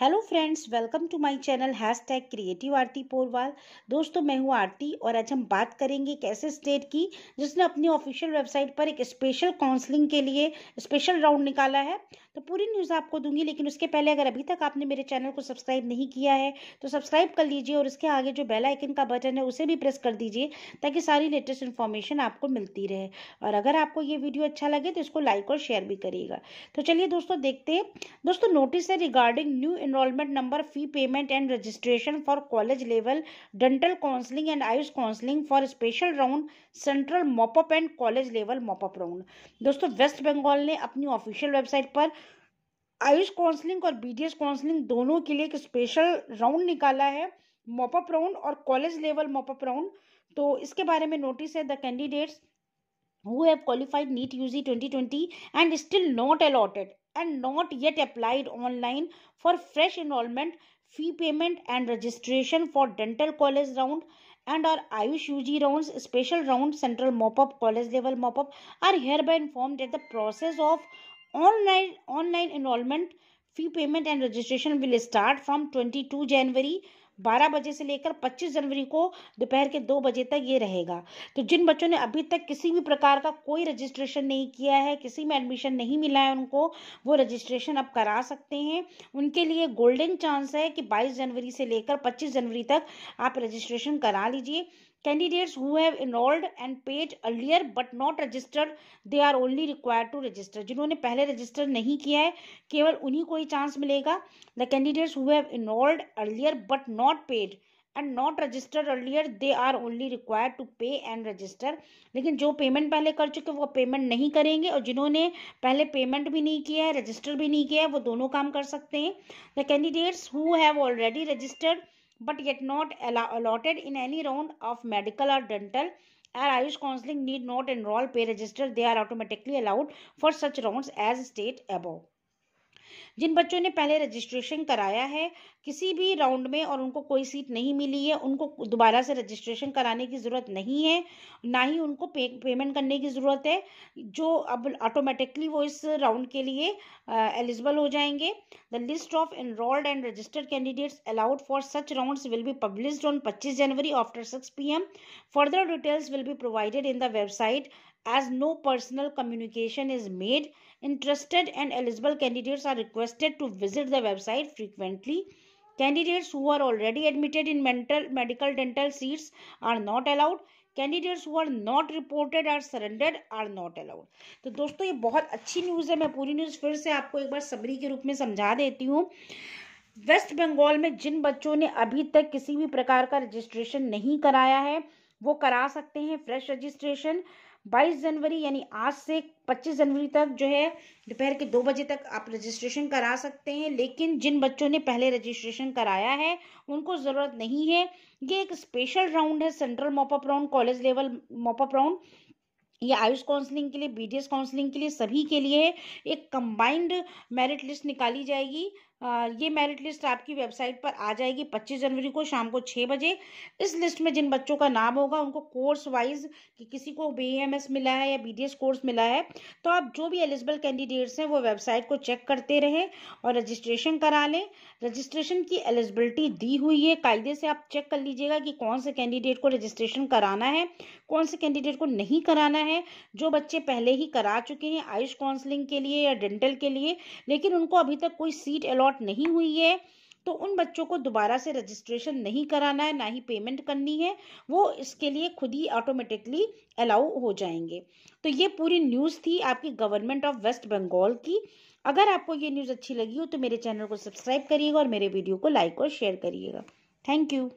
Hello friends welcome to my channel hashtag creative Aarti Porwal दोस्तों मैं हूं आरती और आज हम बात करेंगे एक ऐसे स्टेट की जिसने अपनी ऑफिशियल वेबसाइट पर एक स्पेशल काउंसलिंग के लिए स्पेशल राउंड निकाला है तो पूरी न्यूज़ आपको दूंगी लेकिन उसके पहले अगर अभी तक आपने मेरे चैनल को सब्सक्राइब नहीं किया है तो सब्सक्राइब कर लीजिए और इसके आगे जो बेल आइकन का बटन है उसे भी प्रेस कर दीजिए ताकि सारी लेटेस्ट इन्फॉर्मेशन आपको मिलती रहे और अगर आपको ये वीडियो अच्छा लगे तो इसको लाइक और शेयर भी करिएगा तो चलिए दोस्तों देखते हैं दोस्तों नोटिस है regarding new enrollment number fee payment and registration for college level dental counseling and AYUSH counselling for special round central mop up and college level mop up round दोस्तों वेस्ट बंगाल ने अपनी ऑफिशियल वेबसाइट पर आयुष काउंसलिंग और बीडीएस काउंसलिंग दोनों के लिए एक स्पेशल राउंड निकाला है मॉपअप राउंड और कॉलेज लेवल मॉपअप राउंड तो इसके बारे में नोटिस है the candidates who have qualified NEET UG 2020 and still not allotted and not yet applied online for fresh enrollment, fee payment, and registration for dental college round and our Ayush UG rounds, special round, central mop up, college level mop up are hereby informed that the process of online online enrollment, fee payment, and registration will start from 22 January 12 बजे से लेकर 25 जनवरी को दोपहर के दो बजे तक ये रहेगा तो जिन बच्चों ने अभी तक किसी भी प्रकार का कोई रजिस्ट्रेशन नहीं किया है किसी में एडमिशन नहीं मिला है उनको वो रजिस्ट्रेशन अब करा सकते हैं उनके लिए गोल्डन चांस है कि बाईस जनवरी से लेकर पच्चीस जनवरी तक आप रजिस्ट्रेशन करा लीजिए candidates who have enrolled and paid earlier but not registered they are only required to register जिन्होंने पहले रजिस्टर नहीं किया है केवल उन्हीं को ही चांस मिलेगा the candidates who have enrolled earlier but not paid and not registered earlier they are only required to pay and register लेकिन जो पेमेंट पहले कर चुके वो पेमेंट नहीं करेंगे और जिन्होंने पहले पेमेंट भी नहीं किया है रजिस्टर भी नहीं किया है वो दोनों काम कर सकते हैं the candidates who have already registered but yet not allotted in any round of medical or dental or Ayush counseling need not enroll, pay register. They are automatically allowed for such rounds as state above. जिन बच्चों ने पहले registration कराया है किसी भी round में और उनको कोई सीट नहीं मिली है उनको दोबारा से रजिस्ट्रेशन कराने की ज़रूरत नहीं है ना ही उनको पे, पेमेंट करने की ज़रूरत है जो अब ऑटोमेटिकली वो इस राउंड के लिए एलिजिबल हो जाएंगे the list of enrolled and registered candidates allowed for such round will be published on पच्चीस January after six P M further details will be provided in the website as no personal communication is made Interested and eligible candidates are requested to visit the website frequently. Candidates who are already admitted in mental, medical, dental seats are not allowed. Candidates who are not reported or surrendered are not allowed तो दोस्तों ये बहुत अच्छी news है मैं पूरी news फिर से आपको एक बार समरी के रूप में समझा देती हूँ वेस्ट बंगाल में जिन बच्चों ने अभी तक किसी भी प्रकार का रजिस्ट्रेशन नहीं कराया है वो करा सकते हैं फ्रेश रजिस्ट्रेशन 22 जनवरी यानी आज से 25 जनवरी तक जो है दोपहर के दो बजे तक आप रजिस्ट्रेशन करा सकते हैं लेकिन जिन बच्चों ने पहले रजिस्ट्रेशन कराया है उनको ज़रूरत नहीं है ये एक स्पेशल राउंड है central mop up round college level mop up round ये आयुष काउंसलिंग के लिए बीडीएस काउंसलिंग के लिए सभी के लिए एक कंबाइंड मेरिट लिस्ट निकाली जाएगी ये मेरिट लिस्ट आपकी वेबसाइट पर आ जाएगी 25 जनवरी को शाम को छः बजे इस लिस्ट में जिन बच्चों का नाम होगा उनको कोर्स वाइज कि किसी को बी मिला है या बी कोर्स मिला है तो आप जो भी एलिजिबल कैंडिडेट्स हैं वो वेबसाइट को चेक करते रहें और रजिस्ट्रेशन करा लें रजिस्ट्रेशन की एलिजिबिलिटी दी हुई है कायदे से आप चेक कर लीजिएगा कि कौन से कैंडिडेट को रजिस्ट्रेशन कराना है कौन से कैंडिडेट को नहीं कराना है जो बच्चे पहले ही करा चुके हैं आयुष काउंसलिंग के लिए या डेंटल के लिए लेकिन उनको अभी तक कोई सीट अलॉट अलॉट नहीं हुई है तो उन बच्चों को दोबारा से रजिस्ट्रेशन नहीं कराना है ना ही पेमेंट करनी है वो इसके लिए खुद ही ऑटोमेटिकली अलाउ हो जाएंगे तो ये पूरी न्यूज़ थी आपकी गवर्नमेंट ऑफ वेस्ट बंगाल की अगर आपको ये न्यूज़ अच्छी लगी हो तो मेरे चैनल को सब्सक्राइब करिएगा और मेरे वीडियो को लाइक और शेयर करिएगा थैंक यू